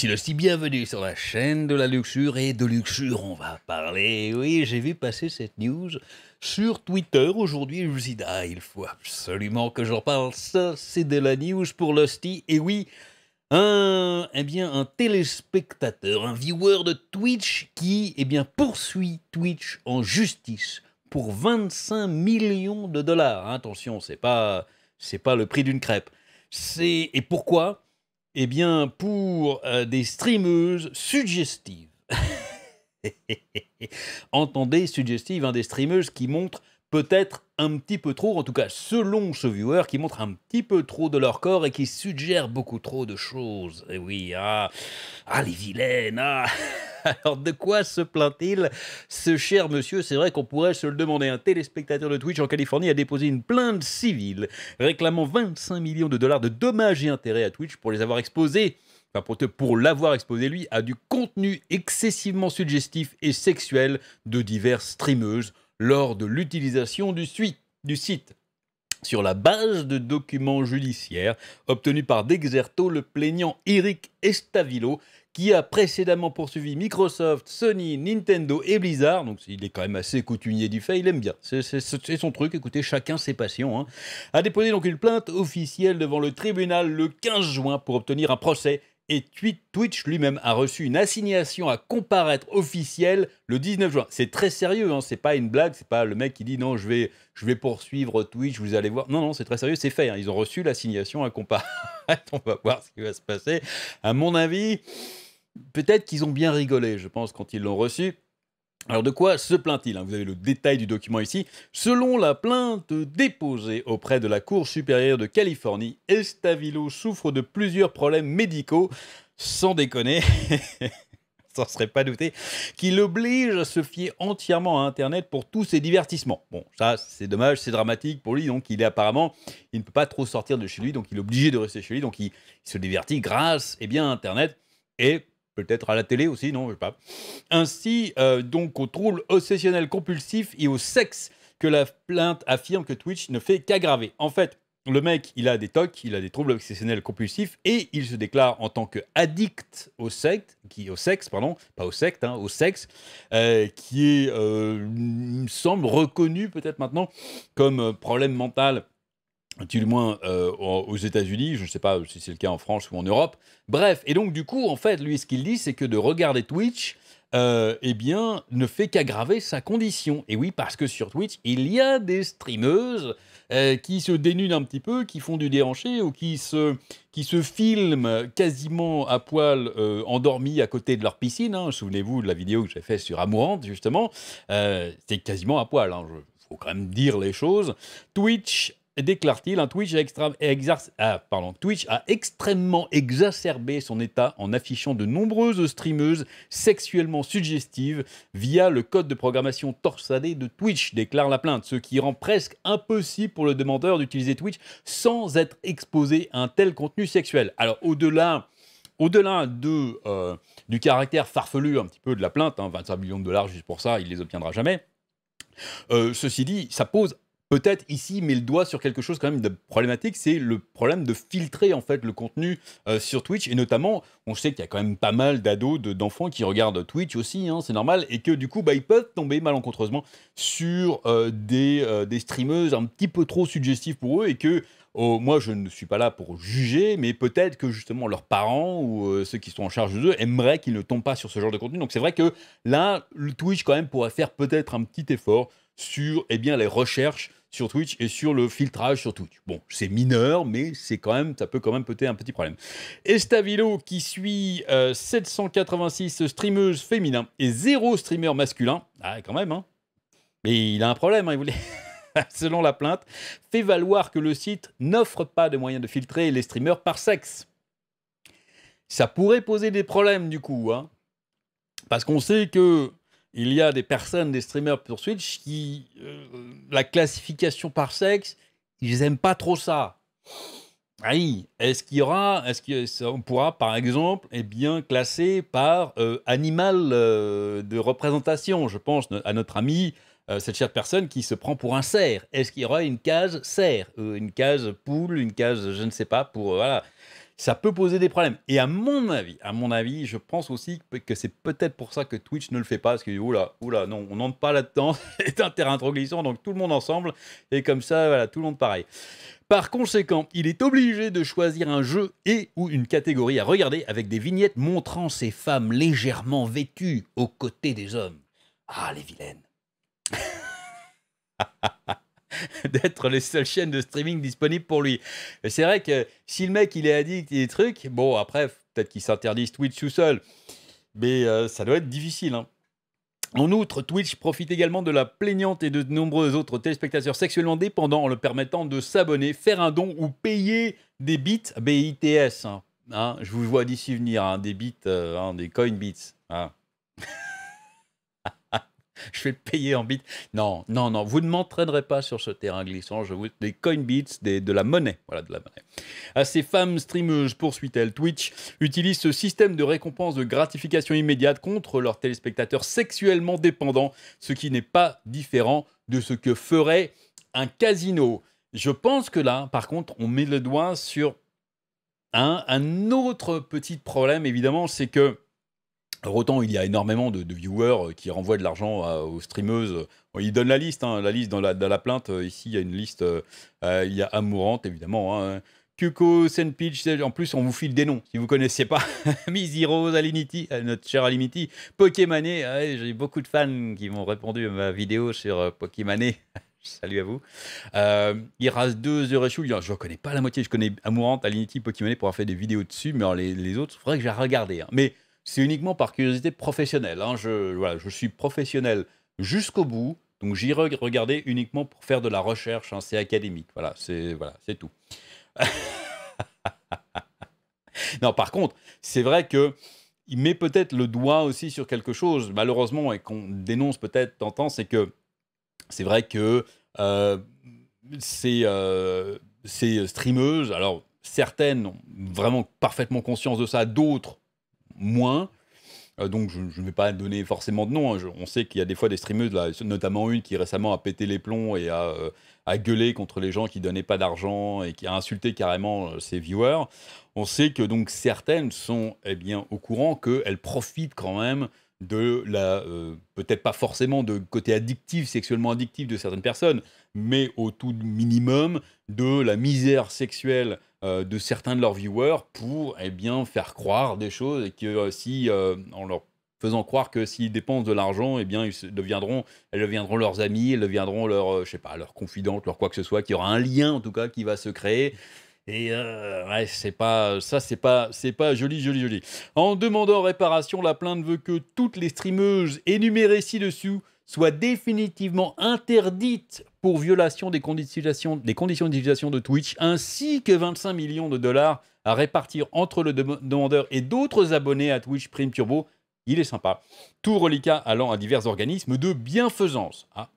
C'est le bienvenue sur la chaîne de la luxure et de luxure on va parler. Oui, j'ai vu passer cette news sur Twitter aujourd'hui. Je me suis dit, ah, il faut absolument que j'en parle. Ça, c'est de la news pour l'hostie. Et oui, un, eh bien, un téléspectateur, un viewer de Twitch qui eh bien, poursuit Twitch en justice pour 25 millions de dollars. Attention, c'est pas, c'est pas le prix d'une crêpe. C'est, et pourquoi eh bien, pour euh, des streameuses suggestives. Entendez suggestives, un hein, des streameuses qui montrent peut-être un petit peu trop, en tout cas selon ce viewer, qui montre un petit peu trop de leur corps et qui suggère beaucoup trop de choses. Eh oui, ah, ah les vilaines, ah Alors de quoi se plaint-il Ce cher monsieur, c'est vrai qu'on pourrait se le demander. Un téléspectateur de Twitch en Californie a déposé une plainte civile réclamant 25 millions de dollars de dommages et intérêts à Twitch pour les avoir exposés Enfin, pour, l'avoir exposé lui, à du contenu excessivement suggestif et sexuel de diverses streameuses lors de l'utilisation du, du, site. Sur la base de documents judiciaires obtenus par Dexerto, le plaignant Eric Estavilo qui a précédemment poursuivi Microsoft, Sony, Nintendo et Blizzard. Donc il est quand même assez coutumier du fait, il aime bien. C'est son truc, écoutez, chacun ses passions. A hein. déposé donc une plainte officielle devant le tribunal le 15 juin pour obtenir un procès et Twitch lui-même a reçu une assignation à comparaître officielle le 19 juin. C'est très sérieux, hein, c'est pas une blague, c'est pas le mec qui dit non, je vais, je vais poursuivre Twitch, vous allez voir. Non, non, c'est très sérieux, c'est fait. Hein. Ils ont reçu l'assignation à comparaître. On va voir ce qui va se passer. À mon avis, peut-être qu'ils ont bien rigolé, je pense, quand ils l'ont reçu. Alors de quoi se plaint-il hein Vous avez le détail du document ici. Selon la plainte déposée auprès de la Cour supérieure de Californie, Estavillo souffre de plusieurs problèmes médicaux, sans déconner. ne serait pas douté, qui l'oblige à se fier entièrement à Internet pour tous ses divertissements. Bon, ça, c'est dommage, c'est dramatique pour lui, donc il est apparemment, il ne peut pas trop sortir de chez lui, donc il est obligé de rester chez lui, donc il, se divertit grâce, eh bien, à Internet, et peut-être à la télé aussi, non, je sais pas. Ainsi, euh, donc, aux troubles obsessionnels compulsifs et au sexe que la plainte affirme que Twitch ne fait qu'aggraver. En fait, le mec, il a des tocs, il a des troubles obsessionnels compulsifs et il se déclare en tant que addict au sexe, qui, au sexe pardon, pas au secte, hein, au sexe, euh, qui est, euh, il me semble, reconnu peut-être maintenant comme problème mental du moins euh, aux États-Unis, je ne sais pas si c'est le cas en France ou en Europe. Bref, et donc du coup, en fait, lui, ce qu'il dit, c'est que de regarder Twitch, euh, eh bien, ne fait qu'aggraver sa condition. Et oui, parce que sur Twitch, il y a des streameuses euh, qui se dénudent un petit peu, qui font du déhanché ou qui se, qui se filment quasiment à poil endormis à côté de leur piscine. Hein. Souvenez-vous de la vidéo que j'ai faite sur Amourante, justement. c'est quasiment à poil. Hein. faut quand même dire les choses. Twitch déclare-t-il, un Twitch a, ah, Twitch a extrêmement exacerbé son état en affichant de nombreuses streameuses sexuellement suggestives via le code de programmation torsadé de Twitch, déclare la plainte, ce qui rend presque impossible pour le demandeur d'utiliser Twitch sans être exposé à un tel contenu sexuel. Alors au-delà... Au-delà de, euh, du caractère farfelu un petit peu de la plainte, 25 hein, millions de dollars juste pour ça, il les obtiendra jamais. Euh, ceci dit, ça pose peut-être ici mais le doigt sur quelque chose quand même de problématique, c'est le problème de filtrer en fait le contenu euh, sur Twitch et notamment, on sait qu'il y a quand même pas mal d'ados, d'enfants qui regardent Twitch aussi, hein, c'est normal, et que du coup, bah, ils peuvent tomber malencontreusement sur euh, des, euh, des streameuses un petit peu trop suggestives pour eux et que oh, moi, je ne suis pas là pour juger, mais peut-être que justement leurs parents ou ceux qui sont en charge d'eux aimeraient qu'ils ne tombent pas sur ce genre de contenu. Donc c'est vrai que là, Twitch quand même pourrait faire peut-être un petit effort sur eh bien, les recherches sur Twitch et sur le filtrage sur Twitch. Bon, c'est mineur, mais c'est quand même, ça peut quand même peut-être un petit problème. Estavilo qui suit 786 euh, streameuses féminins et zéro streamer masculin. Ah, quand même, hein. Mais il a un problème, hein, il voulait. selon la plainte, fait valoir que le site n'offre pas de moyens de filtrer les streamers par sexe. Ça pourrait poser des problèmes du coup, hein. parce qu'on sait que il y a des personnes, des streamers pour Switch qui, euh, la classification par sexe, ils aiment pas trop ça. Oui, est-ce qu'il y aura, est-ce qu'on pourra, par exemple, eh bien, classer par euh, animal euh, de représentation Je pense à notre ami, cette chère personne qui se prend pour un cerf. Est-ce qu'il y aura une case cerf, une case poule, une case, je ne sais pas, pour voilà ça peut poser des problèmes. Et à mon avis, à mon avis, je pense aussi que c'est peut-être pour ça que Twitch ne le fait pas, parce que oula, oula, non, on n'entre pas là-dedans, c'est un terrain trop glissant, donc tout le monde ensemble, et comme ça, voilà, tout le monde pareil. Par conséquent, il est obligé de choisir un jeu et ou une catégorie à regarder avec des vignettes montrant ces femmes légèrement vêtues aux côtés des hommes. Ah, les vilaines. d'être les seules chaînes de streaming disponibles pour lui. C'est vrai que si le mec il est addict et des trucs, bon après peut-être qu'il s'interdise Twitch tout seul, mais euh, ça doit être difficile. Hein. En outre, Twitch profite également de la plaignante et de nombreux autres téléspectateurs sexuellement dépendants en le permettant de s'abonner, faire un don ou payer des bits, BITS. Hein. Hein, je vous vois d'ici venir, des bits, euh, des coin bits. je vais payer en bits. Non, non, non, vous ne m'entraînerez pas sur ce terrain glissant. Je vous... Des bits, des, de la monnaie. Voilà, de la monnaie. À ces femmes streameuses, poursuit-elle, Twitch utilise ce système de récompense de gratification immédiate contre leurs téléspectateurs sexuellement dépendants, ce qui n'est pas différent de ce que ferait un casino. Je pense que là, par contre, on met le doigt sur un, un autre petit problème, évidemment, c'est que autant il y a énormément de, viewers euh, qui renvoient de l'argent aux streameuses. ils donnent la liste, hein, la liste dans la, la, plainte. Euh, ici, il y a une liste, euh, il y a Amourante évidemment. Hein. Kuko, Senpitch, en plus on vous file des noms si vous connaissiez pas. Mizirose, Alinity, notre cher Alinity, Pokémoné. j'ai beaucoup de fans qui m'ont répondu à ma vidéo sur Pokémoné. Salut à vous. Euh, Iras 2, The je ne connais pas la moitié, je connais Amourante, Alinity, Pokémoné pour avoir fait des vidéos dessus, mais les, autres, il faudrait que j'ai regardé. Hein. Mais c'est uniquement par curiosité professionnelle. Hein. Je, voilà, je suis professionnel jusqu'au bout, donc j'y regardais uniquement pour faire de la recherche. Hein. C'est académique. Voilà, c'est voilà, tout. non, par contre, c'est vrai que il met peut-être le doigt aussi sur quelque chose, malheureusement, et qu'on dénonce peut-être tantôt, c'est que c'est vrai que euh, euh, ces, streameuses, alors certaines ont vraiment parfaitement conscience de ça, d'autres moins. Euh, donc je ne vais pas donner forcément de nom. Hein. on sait qu'il y a des fois des streameuses, notamment une qui récemment a pété les plombs et euh, a, gueulé contre les gens qui donnaient pas d'argent et qui a insulté carrément euh, ses viewers. On sait que donc certaines sont eh bien, au courant qu'elles profitent quand même de la peut-être pas forcément de côté addictif sexuellement addictif de certaines personnes mais au tout minimum de la misère sexuelle euh, de certains de leurs viewers pour eh bien, faire croire des choses et que euh, si, euh, en leur faisant croire que s'ils dépensent de l'argent, eh bien, ils deviendront, elles deviendront leurs amis, elles deviendront leurs, je sais pas, leurs confidentes, leur quoi que ce soit, qu'il y aura un lien en tout cas qui va se créer. Et c'est pas ça, c'est pas c'est pas joli, joli, joli. En demandant réparation, la plainte veut que toutes les streameuses énumérées ci-dessous soit définitivement interdite pour violation des conditions, d'utilisation de Twitch, ainsi que 25 millions de dollars à répartir entre le demandeur et d'autres abonnés à Twitch Prime Turbo. Il est sympa. Tout reliquat allant à divers organismes de bienfaisance. Ah,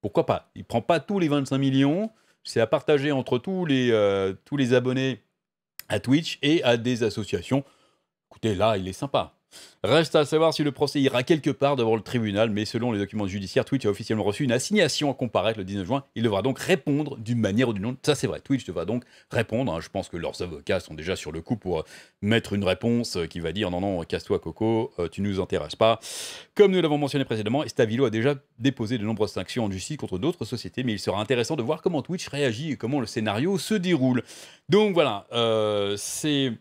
pourquoi pas Il ne prend pas tous les 25 millions. C'est à partager entre tous les, euh, tous les abonnés à Twitch et à des associations. Écoutez, là, il est sympa. Reste à savoir si le procès ira quelque part devant le tribunal, mais selon les documents judiciaires, Twitch a officiellement reçu une assignation à comparaître le 19 juin. Il devra donc répondre d'une manière ou d'une autre. Ça, c'est vrai. Twitch devra donc répondre. Hein. Je pense que leurs avocats sont déjà sur le coup pour euh, mettre une réponse euh, qui va dire non, non, casse-toi, Coco, euh, tu nous intéresses pas. Comme nous l'avons mentionné précédemment, Stavilo a déjà déposé de nombreuses sanctions en justice contre d'autres sociétés, mais il sera intéressant de voir comment Twitch réagit et comment le scénario se déroule. Donc voilà, c'est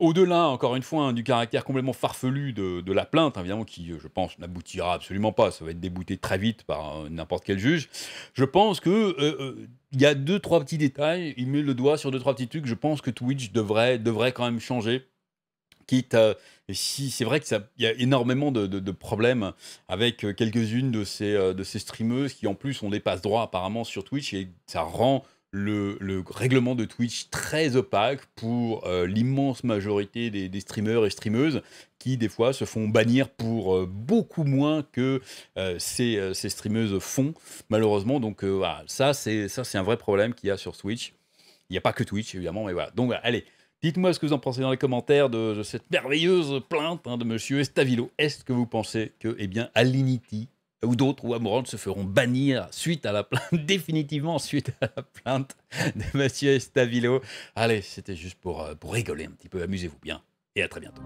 au-delà, encore une fois, hein, du caractère complètement farfelu de, la plainte, hein, évidemment, qui, euh, je pense, n'aboutira absolument pas, ça va être débouté très vite par euh, n'importe quel juge, je pense qu'il euh, y a deux, trois petits détails, il met le doigt sur deux, trois petits trucs, je pense que Twitch devrait, devrait quand même changer quitte à, si c'est vrai qu'il y a énormément de, problèmes avec quelques-unes de ces, de ces streameuses qui en plus ont des passe droits apparemment sur Twitch et ça rend le, règlement de Twitch très opaque pour euh, l'immense majorité des, des, streamers et streameuses qui des fois se font bannir pour euh, beaucoup moins que euh, ces, streameuses font malheureusement donc voilà, ça c'est ça c'est un vrai problème qu'il y a sur Twitch il n'y a pas que Twitch évidemment mais voilà donc allez dites-moi ce que vous en pensez dans les commentaires de, cette merveilleuse plainte hein, de Monsieur Estavilo est-ce que vous pensez que eh bien Alinity ou d'autres ou amourantes se feront bannir suite à la plainte, définitivement suite à la plainte de Monsieur Estavilo. Allez, c'était juste euh, pour rigoler un petit peu, amusez-vous bien et à très bientôt.